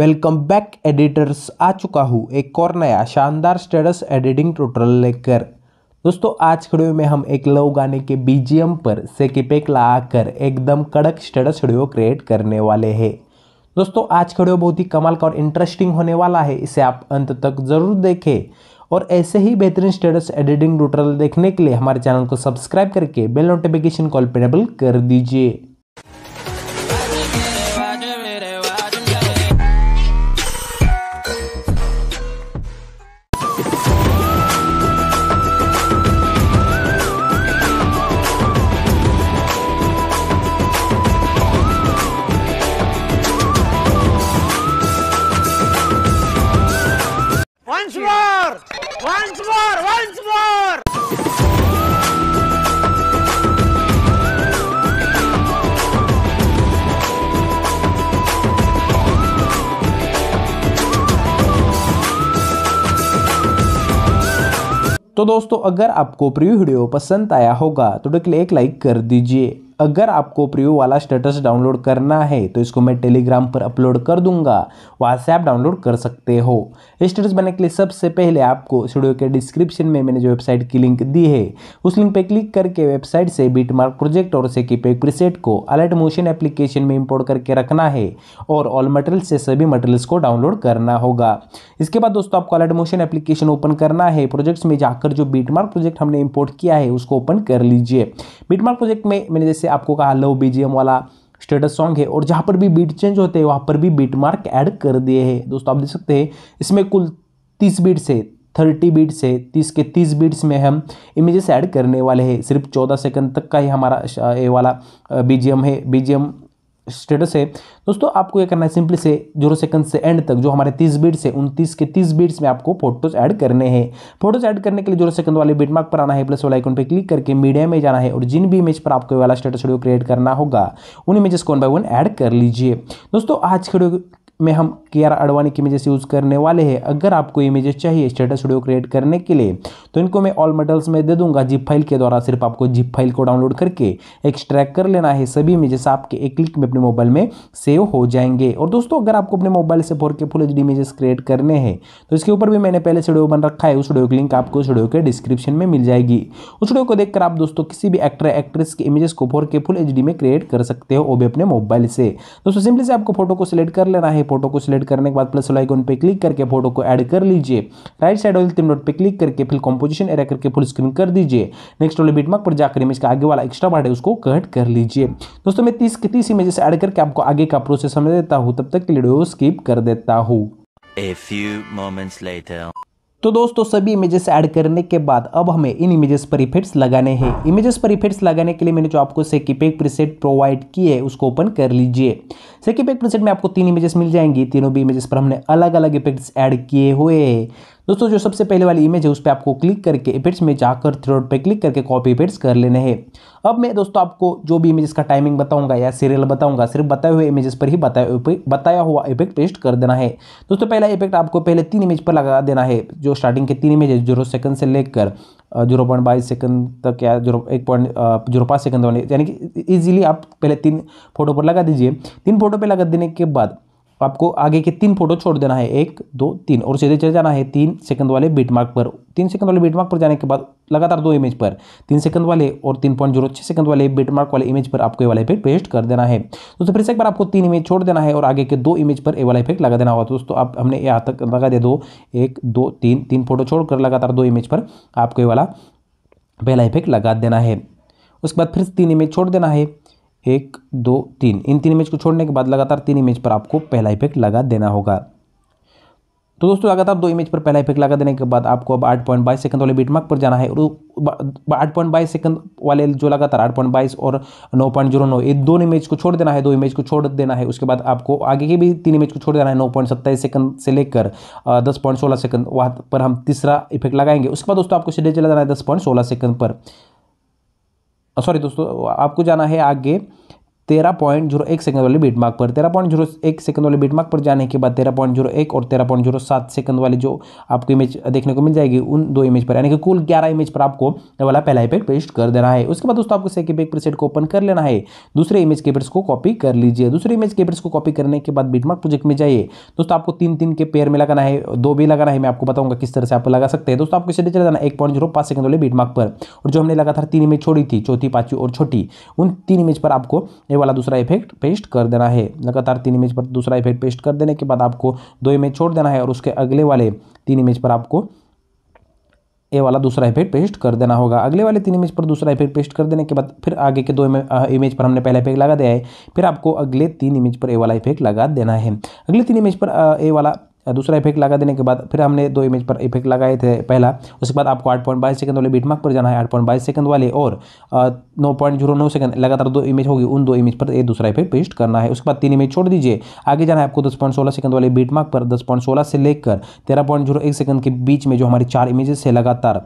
Welcome back editors आ चुका हूँ एक और नया शानदार स्टेटस एडिटिंग टोटल लेकर दोस्तों आज खड़े में हम एक लव गाने के बीजीएम पर से किपेक ला कर एकदम कड़क स्टेटस वीडियो क्रिएट करने वाले हैं दोस्तों आज खड़े बहुत ही कमाल का और इंटरेस्टिंग होने वाला है इसे आप अंत तक ज़रूर देखें और ऐसे ही बेहतरीन स्टेटस एडिटिंग टोटल देखने के लिए हमारे चैनल को सब्सक्राइब करके बेल नोटिफिकेशन कॉल पर कर दीजिए तो दोस्तों अगर आपको प्रीव्यू वीडियो पसंद आया होगा तो डिकले एक लाइक कर दीजिए अगर आपको प्रिव्यू वाला स्टेटस डाउनलोड करना है तो इसको मैं टेलीग्राम पर अपलोड कर दूंगा वहाँ से आप डाउनलोड कर सकते हो स्टेटस बनाने के लिए सबसे पहले आपको स्टूडियो के डिस्क्रिप्शन में मैंने जो वेबसाइट की लिंक दी है उस लिंक पर क्लिक करके वेबसाइट से बीटमार्क प्रोजेक्ट और से की प्रीसेट को अलर्ट मोशन एप्लीकेशन में इम्पोर्ट करके रखना है और ऑल मटेरियल से सभी मटेरियल्स को डाउनलोड करना होगा इसके बाद दोस्तों आपको अलर्ट मोशन एप्लीकेशन ओपन करना है प्रोजेक्ट्स में जाकर जो बीटमार्क प्रोजेक्ट हमने इम्पोर्ट किया है उसको ओपन कर लीजिए बीटमार्क प्रोजेक्ट में मैंने जैसे आपको कहा लव बीजीएम वाला स्टेटस सॉन्ग है और जहाँ पर भी बीट चेंज होते हैं वहाँ पर भी बीट मार्क ऐड कर दिए हैं दोस्तों आप देख सकते हैं इसमें कुल तीस बीट से थर्टी बीट्स है तीस के तीस बीट्स में हम इमेजेस ऐड करने वाले हैं सिर्फ चौदह सेकंड तक का ही हमारा ये वाला बीजीएम है बीजीएम स्टेटस है दोस्तों आपको यह करना है सिंपली से जीरो सेकंड से एंड तक जो हमारे तीस बीट्स है उनतीस के तीस बीट्स में आपको फोटोज ऐड करने हैं फोटोज ऐड करने के लिए जीरो सेकंड वाले बीट मार्क पर आना है प्लस वाला आइकन पर क्लिक करके मीडिया में जाना है और जिन भी इमेज पर आपको वाला स्टेटस वीडियो क्रिएट करना होगा उन इमेजेस को वन बाई वन ऐड कर लीजिए दोस्तों आज के वीडियो में हम के आर अडवाणी की इमेजेस यूज़ करने वाले हैं अगर आपको इमेजेस चाहिए स्टेटस वीडियो क्रिएट करने के लिए तो इनको मैं ऑल मॉडल्स में दे दूंगा जिप फाइल के द्वारा सिर्फ आपको जिप फाइल को डाउनलोड करके एक्सट्रैक्ट कर लेना है सभी इमेजेस आपके एक क्लिक में अपने मोबाइल में सेव हो जाएंगे और दोस्तों अगर आपको अपने मोबाइल से four K full H images create करने हैं तो इसके ऊपर भी मैंने पहले स्टूडियो वीडियो बन रखा है उस वीडियो की लिंक आपको उस वीडियो के डिस्क्रिप्शन में मिल जाएगी उस वीडियो को देखकर आप दोस्तों किसी भी एक्टर एक्ट्रेस के इमेजेस को फोर के फुल एच में क्रिएट कर सकते हो वो भी अपने मोबाइल से दोस्तों सिंपली से आपको फोटो को सिलेक्ट कर लेना है फोटो को सिलेक्ट करने के बाद प्लस वाला आइकन पे क्लिक करके फोटो को ऐड कर लीजिए राइट साइड वाले तीन डॉट पे क्लिक करके फिर कंपोजिशन एरिया करके फुल स्क्रीन कर दीजिए नेक्स्ट वाले बिटमार्क पर जाकर इमेज का आगे वाला एक्स्ट्रा पार्ट है उसको कट कर लीजिए दोस्तों मैं तीस तीस इमेजेस ऐड करके आपको आगे का प्रोसेस समझ देता हूँ तब तक के वीडियो स्किप कर देता हूँ A few moments later. तो दोस्तों सभी इमेजेस ऐड करने के बाद अब हमें इन इमेजेस पर इफेक्ट्स लगाने हैं इमेजेस पर इफेक्ट्स लगाने के लिए मैंने जो आपको सेकीपेक प्रीसेट प्रोवाइड की है उसको ओपन कर लीजिए सेकीपेक प्रीसेट में आपको तीन इमेजेस मिल जाएंगी तीनों भी इमेजेस पर हमने अलग अलग इफेक्ट्स ऐड किए हुए हैं दोस्तों जो सबसे पहले वाली इमेज है उस पर आपको क्लिक करके इफेक्ट्स में जाकर थ्रोड पर क्लिक करके कॉपी इफेक्ट्स कर लेने हैं अब मैं दोस्तों आपको जो भी इमेजेस का टाइमिंग बताऊंगा या सीरियल बताऊंगा सिर्फ बताए हुए इमेजेस पर ही बताया बताया हुआ इफेक्ट पेस्ट कर देना है दोस्तों पहला इफेक्ट आपको पहले तीन इमेज पर लगा देना है जो स्टार्टिंग के तीन इमेज है जीरो सेकंड से लेकर जीरो पॉइंट बाईस सेकंड तक या जीरो एक पॉइंट जीरो पाँच सेकंड यानी कि ईजिली आप पहले तीन फोटो पर लगा दीजिए तीन फोटो पर लगा देने के बाद तो आपको आगे के तीन फोटो छोड़ देना है एक दो तीन और सीधे चले जाना है तीन सेकंड वाले बीट मार्क पर तीन सेकंड वाले बीट मार्क पर जाने के बाद लगातार दो इमेज पर तीन सेकंड वाले और तीन पॉइंट जीरो छः सेकंड वाले बीट मार्क वाले इमेज पर आपको ये वाला इफेक्ट पेस्ट कर देना है दोस्तों फिर से एक बार आपको तीन इमेज छोड़ देना है और आगे के दो इमेज पर ए वाला इफेक्ट लगा देना होगा तो दोस्तों आप हमने यहाँ तक लगा दे दो एक दो तीन तीन फोटो छोड़कर लगातार दो इमेज पर आपको ये वाला पहला इफेक्ट लगा देना है उसके बाद फिर तीन इमेज छोड़ देना है एक दो तीन इन तीन इमेज को छोड़ने के बाद लगातार तीन इमेज पर आपको पहला इफेक्ट लगा देना होगा तो दोस्तों लगातार दो इमेज पर पहला इफेक्ट लगा देने के बाद आपको अब आठ पॉइंट बाईस सेकंड वाले बीटमार्क पर जाना है और आठ पॉइंट बाईस सेकंड वाले जो लगातार आठ पॉइंट बाईस और नौ पॉइंट जीरो नौ ये दोनों इमेज को छोड़ देना है दो इमेज को छोड़ देना है उसके बाद आपको आगे के भी तीन इमेज को छोड़ देना है नौ पॉइंट सत्ताईस सेकंड से लेकर दस पॉइंट सोलह सेकंड वहाँ पर हम तीसरा इफेक्ट लगाएंगे उसके बाद दोस्तों आपको सीधे चला जाना है दस पॉइंट सोलह सेकंड पर सॉरी दोस्तों आपको जाना है आगे तेरह पॉइंट जीरो एक सेकंड वाले बीट मार्क पर तेरह पॉइंट जीरो एक सेकंड वाले बीट मार्क पर जाने के बाद तेरह पॉइंट जीरो एक और तेरह पॉइंट जीरो सात सेकंड वाले जो आपको इमेज देखने को मिल जाएगी उन दो इमेज पर यानी कि कुल ग्यारह इमेज पर आपको वाला पहला इफेक्ट पेस्ट कर देना है उसके बाद दोस्तों आपको सेकंड एक प्रीसेट को ओपन कर लेना है दूसरे इमेज के पेट्स को कॉपी कर लीजिए दूसरे इमेज के पेट्स को कॉपी करने के बाद बीटमार्क प्रोजेक्ट में जाइए दोस्तों आपको तीन तीन के पेयर में लगाना है दो भी लगाना है मैं आपको बताऊंगा किस तरह से आप लगा सकते हैं दोस्तों आपको सीधे चले जाना एक पॉइंट जीरो पाँच सेकंड वाले बीटमार्क पर और जो हमने लगातार तीन इमेज छोड़ी थी चौथी पांचवी और छोटी उन तीन इमेज पर आपको वाला दूसरा इफेक्ट पेस्ट कर देना है लगातार तीन इमेज पर दूसरा इफेक्ट पेस्ट कर देने के बाद आपको दो इमेज छोड़ देना है और उसके अगले वाले तीन इमेज पर आपको ए वाला दूसरा इफेक्ट पेस्ट कर देना होगा अगले वाले तीन इमेज पर दूसरा इफेक्ट पेस्ट कर देने के बाद फिर आगे के दो इमेज पर हमने पहला इफेक्ट लगा दिया है फिर आपको अगले तीन इमेज पर ए वाला इफेक्ट लगा देना है अगले तीन इमेज पर ए वाला दूसरा इफेक्ट लगा देने के बाद फिर हमने दो इमेज पर इफेक्ट लगाए थे पहला उसके बाद आपको आठ पॉइंट बाईस सेकंड वाले बीटमार्क पर जाना है आठ पॉइंट बाईस सेकंड वाले और नौ पॉइंट जीरो नौ सेकंड लगातार दो इमेज होगी उन दो इमेज पर एक दूसरा इफेक्ट पेस्ट करना है उसके बाद तीन इमेज छोड़ दीजिए आगे जाना है आपको दस पॉइंट सोलह सेकंड वाले बीटमार्क पर दस पॉइंट सोलह से लेकर तेरह पॉइंट जीरो एक सेकंड के बीच में जो हमारी चार इमेजेस है लगातार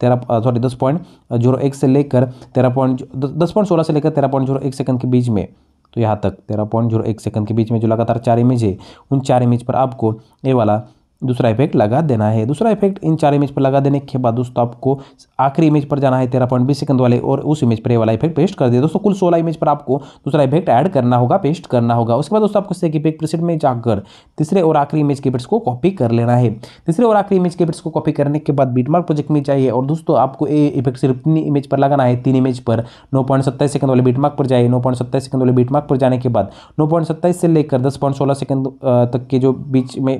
तेरह सॉरी दस पॉइंट जीरो एक से लेकर तेरह पॉइंट दस पॉइंट सोलह से लेकर तेरह पॉइंट जीरो एक सेकंड के बीच में तो यहाँ तक तेरह पॉइंट जीरो एक सेकंड के बीच में जो लगातार चार इमेज है उन चार इमेज पर आपको ये वाला दूसरा इफेक्ट लगा देना है दूसरा इफेक्ट इन चार इमेज पर लगा देने के बाद दोस्तों आपको आखिरी इमेज पर जाना है तेरह पॉइंट बीस सेकंड वाले और उस इमेज पर ये वाला इफेक्ट पेस्ट कर दिया दोस्तों कुल सोलह इमेज पर आपको दूसरा इफेक्ट ऐड करना होगा पेस्ट करना होगा उसके बाद दोस्तों आपको सेक इफेक्ट प्रसिड में जाकर तीसरे और आखिरी इमेज के बिट्स को कॉपी कर लेना है तीसरे और आखिरी इमेज के बिट्स को कॉपी करने के बाद बीटमार्क प्रोजेक्ट में चाहिए और दोस्तों आपको ये इफेक्ट सिर्फ तीन इमेज पर लगाना है तीन इमेज पर नौ पॉइंट सत्ताईस सेकंड वाले बीटमार्क पर जाइए नौ पॉइंट सत्ताईस सेकंड वाले बीटमार्क पर जाने के बाद नौ पॉइंट सत्ताईस से लेकर दस पॉइंट सोलह सेकंड तक के जो बीच में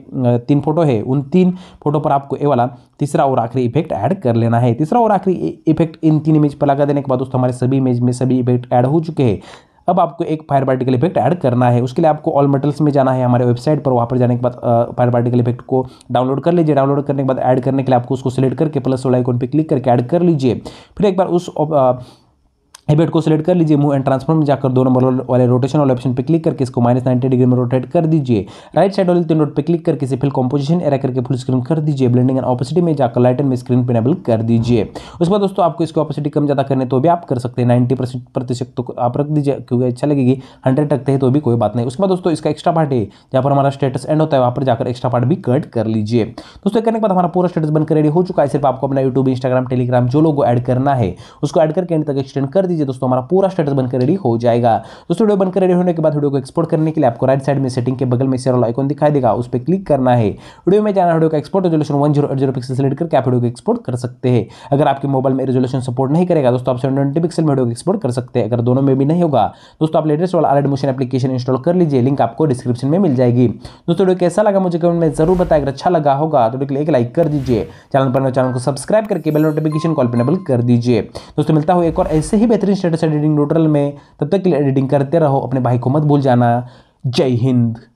तीन फोटो है है उन तीन फोटो पर आपको ये वाला तीसरा और आखिरी इफेक्ट ऐड कर लेना है तीसरा और आखिरी इफेक्ट इन तीन इमेज पर लगा देने के बाद दोस्तों हमारे सभी इमेज में सभी इफेक्ट ऐड हो चुके हैं अब आपको एक फायर पार्टिकल इफेक्ट ऐड करना है उसके लिए आपको ऑल मेटल्स में जाना है हमारे वेबसाइट पर वहाँ पर जाने के बाद फायर पार्टिकल इफेक्ट को डाउनलोड कर लीजिए डाउनलोड करने के बाद ऐड करने के लिए आपको उसको सिलेक्ट करके प्लस वाला आइकॉन पर क्लिक करके ऐड कर लीजिए फिर एक बार उस आ, एबेट को सिलेक्ट कर लीजिए मूव एंड ट्रांसफॉर्म में जाकर दो नंबर वाले रोटेशन वाले ऑप्शन पे क्लिक करके इसको माइनस नाइन्टी डिग्री में रोटेट कर दीजिए राइट साइड वाले तीन डॉट पे क्लिक करके इसे फिल कंपोजिशन एरा करके फुल स्क्रीन कर दीजिए ब्लेंडिंग एंड ऑपोसिटी में जाकर लाइट में स्क्रीन पेनेबल कर दीजिए उसके बाद दोस्तों आपको इसकी ऑपोसिटी कम ज़्यादा करने तो भी आप कर सकते हैं नाइन्टी प्रतिशत तो आप रख दीजिए क्योंकि अच्छा लगेगी हंड्रेड रखते हैं तो भी कोई बात नहीं उसके बाद दोस्तों इसका एक्स्ट्रा पार्ट है जहाँ पर हमारा स्टेटस एंड होता है वहाँ पर जाकर एक्स्ट्रा पार्ट भी कट कर लीजिए दोस्तों करने के बाद हमारा पूरा स्टेटस बनकर रेडी हो चुका है सिर्फ आपको अपना यूट्यूब इंस्टाग्राम टेलीग्राम जो लोग को ऐड करना है उसको ऐड करके एंड तक एक्सटेंड कर दीजिए दोस्तों हमारा पूरा स्टेटस बनकर रेडी हो जाएगा दोस्तों वीडियो बनकर रेडी होने के बाद वीडियो को एक्सपोर्ट करने के लिए आपको राइट साइड में सेटिंग के बगल में शेयर आइकॉन दिखाई देगा उस पर क्लिक करना है वीडियो में जाना वीडियो का export resolution one zero eight zero pixel select करके आप वीडियो को एक्सपोर्ट कर सकते हैं अगर आपके मोबाइल में रेजोल्यूशन सपोर्ट नहीं करेगा दोस्तों आप सेवन ट्वेंटी पिक्सल में वीडियो को एक्सपोर्ट कर सकते हैं अगर दोनों में भी नहीं होगा दोस्तों आप लेटेस्ट वाला आर मोशन एप्लीकेशन इंस्टॉल कर लीजिए लिंक आपको डिस्क्रिप्शन में मिल जाएगी दोस्तों वीडियो कैसा लगा मुझे कमेंट में जरूर बताया अगर अच्छा लगा होगा तो वीडियो एक लाइक कर दीजिए चैनल पर चैनल को सब्सक्राइब करके बेल नोटिफिकेशन कॉल पर कर दीजिए दोस्तों मिलता हुआ एक और ऐसे ही बेहतर बेहतरीन स्टेटस एडिटिंग ट्यूटोरियल में तब तक के लिए एडिटिंग करते रहो अपने भाई को मत भूल जाना जय हिंद